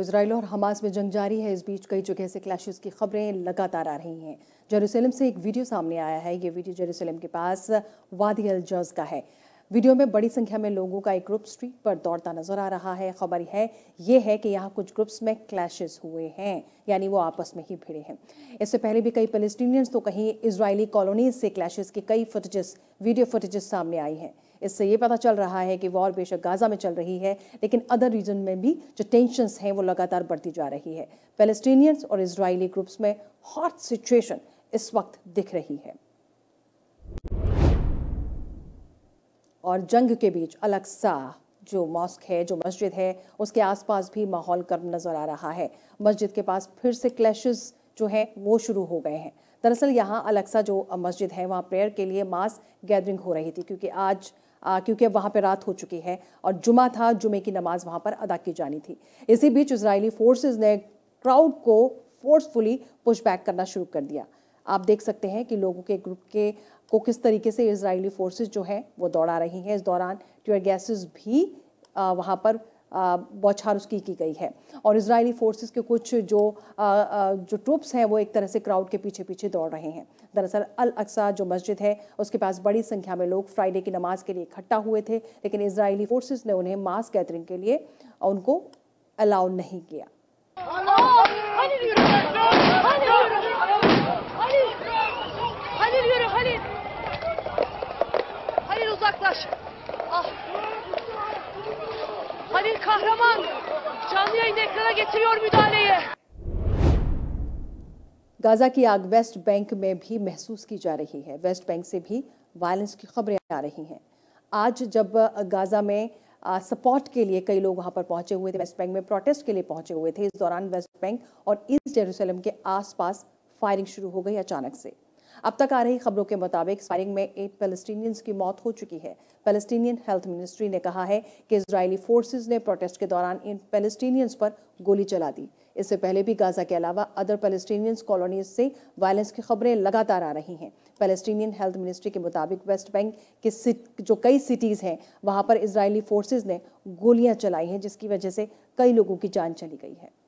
तो इसराइल और हमास में जंग जारी है इस बीच कई जगह से क्लैशेस की खबरें लगातार आ रही हैं जेरूसलम से एक वीडियो सामने आया है ये वीडियो जेरूसलम के पास वादी अल जज का है वीडियो में बड़ी संख्या में लोगों का एक ग्रुप स्ट्रीट पर दौड़ता नजर आ रहा है खबर है ये है कि यहाँ कुछ ग्रुप्स में क्लैशेस हुए हैं यानी वो आपस में ही भिड़े हैं इससे पहले भी कई फलस्टीनियंस तो कहीं इसराइली कॉलोनीज से क्लैशेस की कई फुटेजेस वीडियो फुटेजेस सामने आई हैं इससे ये पता चल रहा है कि वॉर बेशक गाजा में चल रही है लेकिन अदर रीजन में भी जो टेंशनस हैं वो लगातार बढ़ती जा रही है फेलस्टीनियंस और इसराइली ग्रुप्स में हॉट सिचुएशन इस वक्त दिख रही है और जंग के बीच अलग सा जो मॉस्क है जो मस्जिद है उसके आसपास भी माहौल गर्म नजर आ रहा है मस्जिद के पास फिर से क्लैशेस जो हैं वो शुरू हो गए हैं दरअसल यहाँ अलक्सा जो मस्जिद है वहाँ प्रेयर के लिए मास गैदरिंग हो रही थी क्योंकि आज क्योंकि अब वहाँ पर रात हो चुकी है और जुमा था जुमे की नमाज वहाँ पर अदा की जानी थी इसी बीच इसराइली फोर्सेज ने क्राउड को फोर्सफुली पुशबैक करना शुरू कर दिया आप देख सकते हैं कि लोगों के ग्रुप के को किस तरीके से इसराइली फोर्सेज जो है वो दौड़ा रही हैं इस दौरान ट्यूर गैसेस भी वहाँ पर बौछार उसकी की गई है और इसराइली फोर्सेस के कुछ जो आ, आ, जो ट्रुप्स हैं वो एक तरह से क्राउड के पीछे पीछे दौड़ रहे हैं दरअसल अल अक्सा जो मस्जिद है उसके पास बड़ी संख्या में लोग फ्राइडे की नमाज के लिए इकट्ठा हुए थे लेकिन इसराइली फोर्सेज ने उन्हें मास गैदरिंग के लिए उनको अलाउ नहीं किया Ah. Halil Kahraman canlı yayın ekrana getiriyor müdahaleyi. Gaza की आग वेस्ट बैंक में भी महसूस की जा रही है वेस्ट बैंक से भी वायलेंस की खबरें आ रही हैं आज जब गाजा में सपोर्ट के लिए कई लोग वहां पर पहुंचे हुए थे वेस्ट बैंक में प्रोटेस्ट के लिए पहुंचे हुए थे इस दौरान वेस्ट बैंक और ईस्ट जेरूसलम के आसपास फायरिंग शुरू हो गई अचानक से अब तक आ रही खबरों के मुताबिक फायरिंग में एट पैलेस्टीनियंस की मौत हो चुकी है पैलेस्टीनियन हेल्थ मिनिस्ट्री ने कहा है कि इसराइली फोर्सेज ने प्रोटेस्ट के दौरान इन पैलेस्टीनियंस पर गोली चला दी इससे पहले भी गाजा के अलावा अदर पैलेस्टीनियंस कॉलोनीज से वायलेंस की खबरें लगातार आ रही हैं पैलेस्टीनियन हेल्थ मिनिस्ट्री के मुताबिक वेस्ट बैंक के जो कई सिटीज़ हैं वहाँ पर इसराइली फोर्सेज ने गोलियाँ चलाई हैं जिसकी वजह से कई लोगों की जान चली गई है